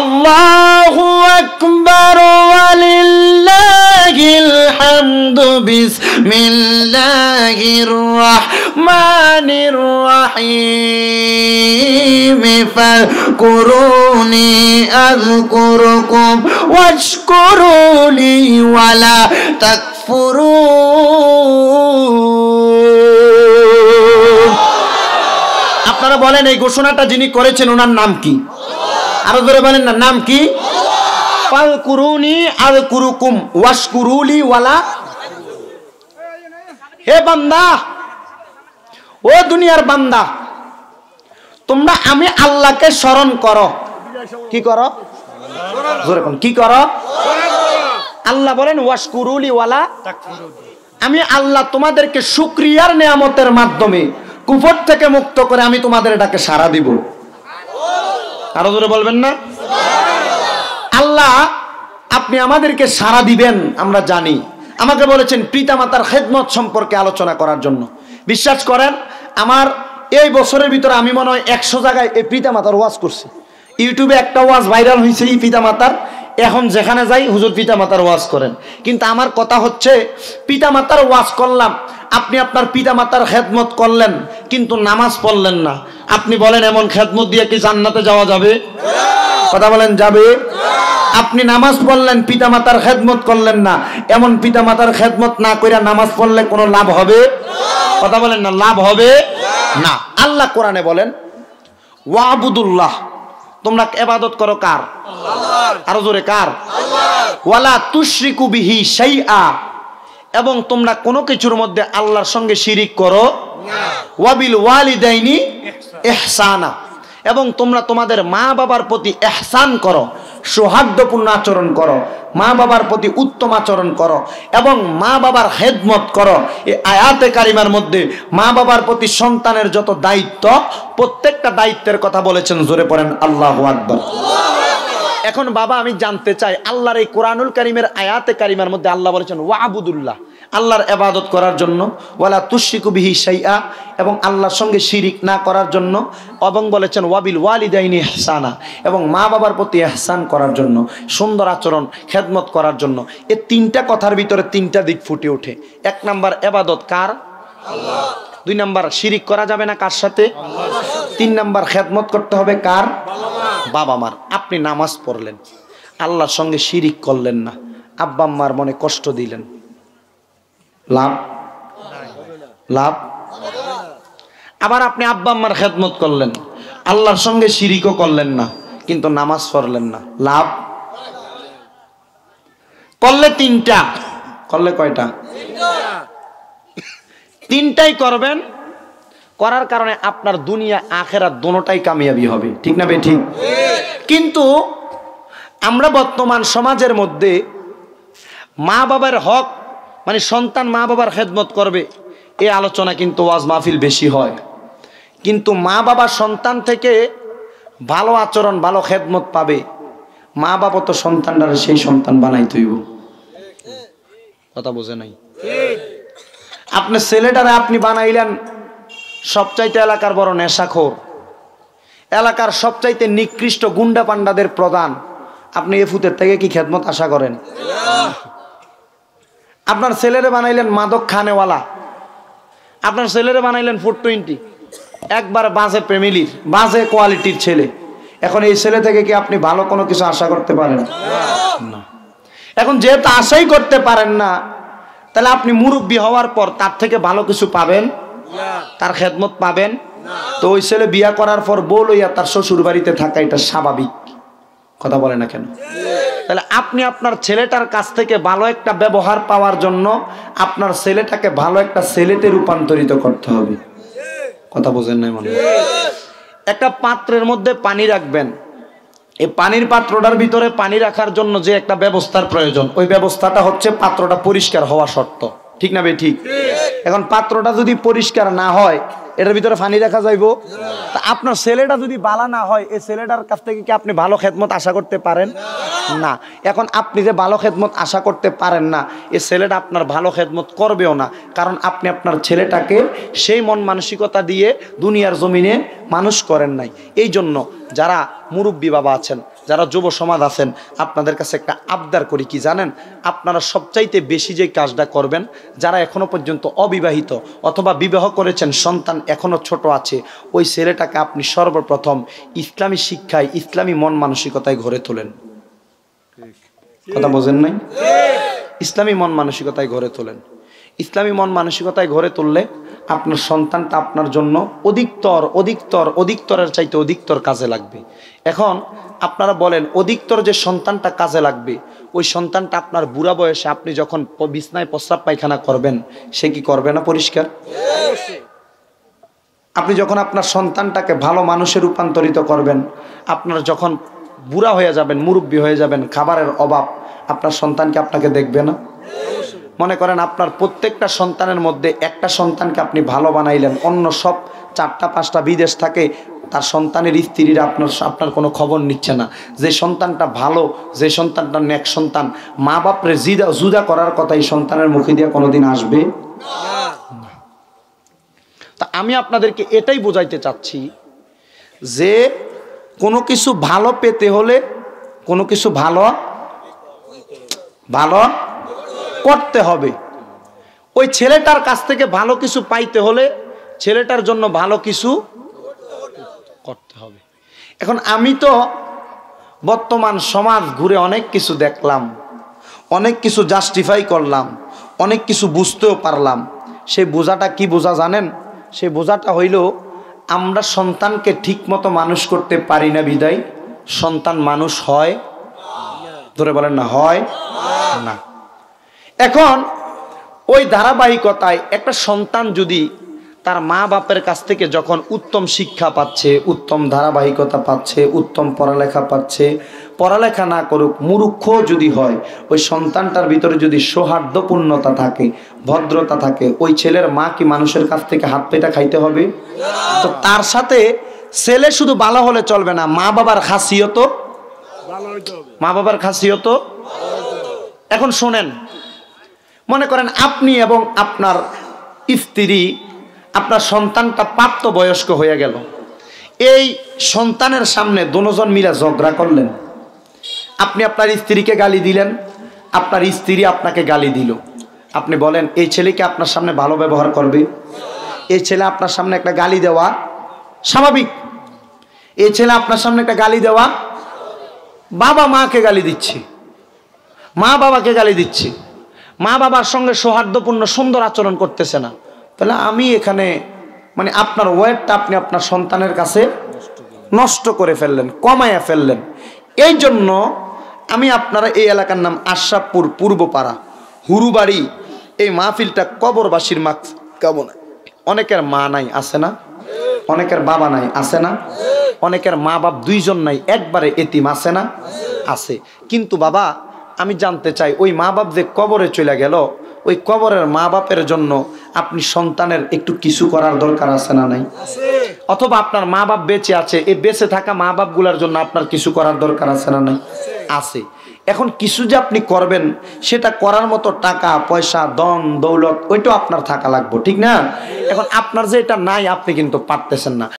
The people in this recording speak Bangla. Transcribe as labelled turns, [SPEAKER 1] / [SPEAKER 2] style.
[SPEAKER 1] আল্লাহু আকবার ওয়ালিল্লাহিল হামদু বিসমিল্লাহির রাহমানির রাহিম ফাকুরুনি আযকুরুকুম ওয়াশকুরুনি ওয়ালা তাকফুরুন আপনারা বলেন এই ঘোষণাটা যিনি করেছেন ওনার নাম কি আরো ধরে বলেন না নাম কি পাল কুরুনি কুরুকুম ওয়াশ কুরুলি ওয়ালা হে বান্দা ও দুনিয়ার বান্দা তোমরা আমি আল্লাহকে স্মরণ করো কি করো কি করো আল্লাহ বলেন ওয়াশকুরুলি ওয়ালা আমি আল্লাহ তোমাদেরকে শুক্রিয়ার নিয়ামতের মাধ্যমে কুফর থেকে মুক্ত করে আমি তোমাদের এটাকে সারা দিব কারো ধরে বলবেন না আল্লাহ আপনি আমাদেরকে সারা দিবেন আমরা জানি আমাকে বলেছেন পিতামাতার খেদমত সম্পর্কে আলোচনা করার জন্য বিশ্বাস করেন আমার এই বছরের ভিতরে আমি মনে হয় একশো জায়গায় এই পিতামাতার ওয়াজ করছি ইউটিউবে একটা ওয়াজ ভাইরাল হয়েছে এই পিতামাতার এখন যেখানে যাই হুজুর পিতামাতার ওয়াজ করেন কিন্তু আমার কথা হচ্ছে পিতামাতার ওয়াজ করলাম আপনি আপনার পিতামাতার খেদমত করলেন কিন্তু নামাজ পড়লেন না আপনি বলেন এমন খেদমত দিয়ে কি জান্নাতে যাওয়া যাবে কথা বলেন যাবে আপনি নামাজ পড়লেন পিতামাতার খেদমত করলেন না এমন পিতা মাতার খেদমত না করে নামাজ পড়লে কোনো লাভ হবে কথা বলেন না লাভ হবে না আল্লাহ কোরআনে বলেন ওয়াবুদুল্লাহ তোমরা এবাদত করো কার আরো জোরে কার ওয়ালা তুশ্রিকু বিহি সেই আ এবং তোমরা কোনো কিছুর মধ্যে আল্লাহর সঙ্গে শিরিক করো ওয়াবিল ওয়ালিদাইনি এহসানা এবং তোমরা তোমাদের মা বাবার প্রতি এহসান করো সৌহার্দ্যপূর্ণ আচরণ করো মা বাবার প্রতি উত্তম আচরণ করো এবং মা বাবার হেদমত করো এই আয়াতে কারিমার মধ্যে মা বাবার প্রতি সন্তানের যত দায়িত্ব প্রত্যেকটা দায়িত্বের কথা বলেছেন জোরে পড়েন আল্লাহ আকবর এখন বাবা আমি জানতে চাই আল্লাহর এই কোরআনুল কারিমের আয়াতে কারিমার মধ্যে আল্লাহ বলেছেন ওয়াবুদুল্লাহ আল্লাহর এবাদত করার জন্য ওয়ালা তুশিকুবিহি সাইয়া এবং আল্লাহর সঙ্গে শিরিক না করার জন্য এবং বলেছেন ওয়াবিল ওয়ালিদাইনি হাসানা এবং মা বাবার প্রতি এহসান করার জন্য সুন্দর আচরণ খেদমত করার জন্য এ তিনটা কথার ভিতরে তিনটা দিক ফুটে ওঠে এক নাম্বার এবাদত কার দুই নাম্বার শিরিক করা যাবে না কার সাথে তিন নাম্বার খেদমত করতে হবে কার বাবা মার আপনি নামাজ পড়লেন আল্লাহর সঙ্গে শিরিক করলেন না আব্বা মনে কষ্ট দিলেন লাভ লাভ আবার আপনি আব্বা আম্মার খেদমত করলেন আল্লাহর সঙ্গে শিরিকও করলেন না কিন্তু নামাজ পড়লেন না লাভ করলে তিনটা করলে কয়টা তিনটাই করবেন করার কারণে আপনার দুনিয়া আখেরা দোনোটাই কামিয়াবি হবে ঠিক না ভাই ঠিক কিন্তু আমরা বর্তমান সমাজের মধ্যে মা বাবার হক মানে সন্তান মা বাবার খেদমত করবে এ আলোচনা কিন্তু ওয়াজ মাহফিল বেশি হয় কিন্তু মা বাবা সন্তান থেকে ভালো আচরণ ভালো খেদমত পাবে মা বাবা তো সন্তানরা সেই সন্তান বানাই তৈব কথা বোঝে নাই আপনার ছেলেটারে আপনি বানাইলেন সবচাইতে এলাকার বড় নেশাখোর এলাকার সবচাইতে নিকৃষ্ট গুন্ডা পান্ডাদের প্রধান আপনি এ ফুতের থেকে কি খেদমত আশা করেন আপনার ছেলেরে বানাইলেন মাদক খানেওয়ালা আপনার ছেলেরে বানাইলেন ফোর টোয়েন্টি একবার বাঁচে ফ্যামিলির বাঁচে কোয়ালিটির ছেলে এখন এই ছেলে থেকে কি আপনি ভালো কোনো কিছু আশা করতে পারেন না এখন যেহেতু আশাই করতে পারেন না তাহলে আপনি মুরব্বী হওয়ার পর তার থেকে ভালো কিছু পাবেন তার খেদমত পাবেন তো ওই ছেলে বিয়া করার পর বল লইয়া তার শ্বশুর বাড়িতে থাকা এটা স্বাভাবিক কথা বলে না কেন তাহলে আপনি আপনার ছেলেটার কাছ থেকে ভালো একটা ব্যবহার পাওয়ার জন্য আপনার ছেলেটাকে ভালো একটা ছেলেতে রূপান্তরিত করতে হবে কথা বোঝেন নাই মনে একটা পাত্রের মধ্যে পানি রাখবেন এই পানির পাত্রটার ভিতরে পানি রাখার জন্য যে একটা ব্যবস্থার প্রয়োজন ওই ব্যবস্থাটা হচ্ছে পাত্রটা পরিষ্কার হওয়া শর্ত ঠিক না বে ঠিক এখন পাত্রটা যদি পরিষ্কার না হয় এটার ভিতরে ফানি রাখা যাইব তা আপনার ছেলেটা যদি বালা না হয় এই ছেলেটার কাছ থেকে কি আপনি ভালো খেদমত আশা করতে পারেন না এখন আপনি যে ভালো খেদমত আশা করতে পারেন না এই ছেলেটা আপনার ভালো খেদমত করবেও না কারণ আপনি আপনার ছেলেটাকে সেই মন মানসিকতা দিয়ে দুনিয়ার জমিনে মানুষ করেন নাই এই জন্য যারা মুরব্বী বাবা আছেন যারা যুব সমাজ আছেন আপনাদের কাছে একটা আবদার করি কি জানেন আপনারা সবচাইতে বেশি যে কাজটা করবেন যারা এখনও পর্যন্ত অবিবাহিত অথবা বিবাহ করেছেন সন্তান এখনও ছোট আছে ওই ছেলেটাকে আপনি সর্বপ্রথম ইসলামী শিক্ষায় ইসলামী মন মানসিকতায় ঘরে তোলেন কথা বোঝেন নাই ইসলামী মন মানসিকতায় ঘরে তোলেন ইসলামী মন মানসিকতায় ঘরে তুললে আপনার সন্তানটা আপনার জন্য অধিকতর অধিকতর অধিকতরের চাইতে অধিকতর কাজে লাগবে এখন আপনারা বলেন অধিকতর যে সন্তানটা কাজে লাগবে ওই সন্তানটা আপনার বুড়া বয়সে আপনি যখন বিছনায় প্রস্রাব পায়খানা করবেন সে কি করবে না পরিষ্কার আপনি যখন আপনার সন্তানটাকে ভালো মানুষে রূপান্তরিত করবেন আপনার যখন বুড়া হয়ে যাবেন মুরব্বী হয়ে যাবেন খাবারের অভাব আপনার সন্তানকে আপনাকে দেখবে না মনে করেন আপনার প্রত্যেকটা সন্তানের মধ্যে একটা সন্তানকে আপনি ভালো বানাইলেন অন্য সব চারটা পাঁচটা বিদেশ থাকে তার সন্তানের স্ত্রীরা আপনার আপনার কোনো খবর নিচ্ছে না যে সন্তানটা ভালো যে সন্তানটা নেক সন্তান মা বাপরে জিদা জুদা করার কথা এই সন্তানের মুখে দিয়ে কোনোদিন আসবে না আমি আপনাদেরকে এটাই বোঝাইতে চাচ্ছি যে কোনো কিছু ভালো পেতে হলে কোনো কিছু ভালো ভালো করতে হবে ওই ছেলেটার কাছ থেকে ভালো কিছু পাইতে হলে ছেলেটার জন্য ভালো কিছু করতে হবে এখন আমি তো বর্তমান সমাজ ঘুরে অনেক কিছু দেখলাম অনেক কিছু জাস্টিফাই করলাম অনেক কিছু বুঝতেও পারলাম সেই বোঝাটা কি বোঝা জানেন সে বোঝাটা হইল আমরা সন্তানকে ঠিকমতো মানুষ করতে পারি না বিদায় সন্তান মানুষ হয় ধরে বলেন না হয় না এখন ওই ধারাবাহিকতায় একটা সন্তান যদি তার মা বাপের কাছ থেকে যখন উত্তম শিক্ষা পাচ্ছে উত্তম ধারাবাহিকতা পাচ্ছে উত্তম পড়ালেখা পাচ্ছে পড়ালেখা না করুক মুরুক্ষ যদি হয় ওই সন্তানটার ভিতরে যদি সৌহার্দ্যপূর্ণতা থাকে ভদ্রতা থাকে ওই ছেলের মা কি মানুষের কাছ থেকে হাত পেটা খাইতে হবে তো তার সাথে ছেলে শুধু ভালো হলে চলবে না মা বাবার খাসিও তো মা বাবার খাসিও তো এখন শোনেন মনে করেন আপনি এবং আপনার স্ত্রী আপনার সন্তানটা প্রাপ্ত বয়স্ক হয়ে গেল এই সন্তানের সামনে দুজন মিলা ঝগড়া করলেন আপনি আপনার স্ত্রীকে গালি দিলেন আপনার স্ত্রী আপনাকে গালি দিল আপনি বলেন এই ছেলেকে আপনার সামনে ভালো ব্যবহার করবে এই ছেলে আপনার সামনে একটা গালি দেওয়া স্বাভাবিক এই ছেলে আপনার সামনে একটা গালি দেওয়া বাবা মাকে গালি দিচ্ছে মা বাবাকে গালি দিচ্ছে মা বাবার সঙ্গে সৌহার্দ্যপূর্ণ সুন্দর আচরণ করতেছে না তাহলে আমি এখানে মানে আপনার ওয়েটটা আপনি আপনার সন্তানের কাছে নষ্ট করে ফেললেন কমায়া ফেললেন এই জন্য আমি আপনারা এই এলাকার নাম আশরাফপুর পূর্বপাড়া হুরুবাড়ি এই মাহফিলটা কবরবাসীর মা কেমন অনেকের মা নাই আছে না অনেকের বাবা নাই আছে না অনেকের মা বাপ দুইজন নাই একবারে এতিম আছে না আছে কিন্তু বাবা আমি জানতে চাই ওই মা বাপ যে কবরে চলে গেল ওই কবরের মা বাপের জন্য আপনি সন্তানের একটু কিছু করার দরকার আছে না নাই অথবা আপনার মা বাপ বেঁচে আছে এই বেঁচে থাকা মা বাপগুলার জন্য আপনার কিছু করার দরকার আছে না নাই আছে এখন কিছু যে আপনি করবেন সেটা করার মতো টাকা পয়সা দন দৌলত ওইটাও আপনার থাকা লাগবে ঠিক না এখন আপনার যে এটা নাই আপনি কিন্তু পারতেছেন না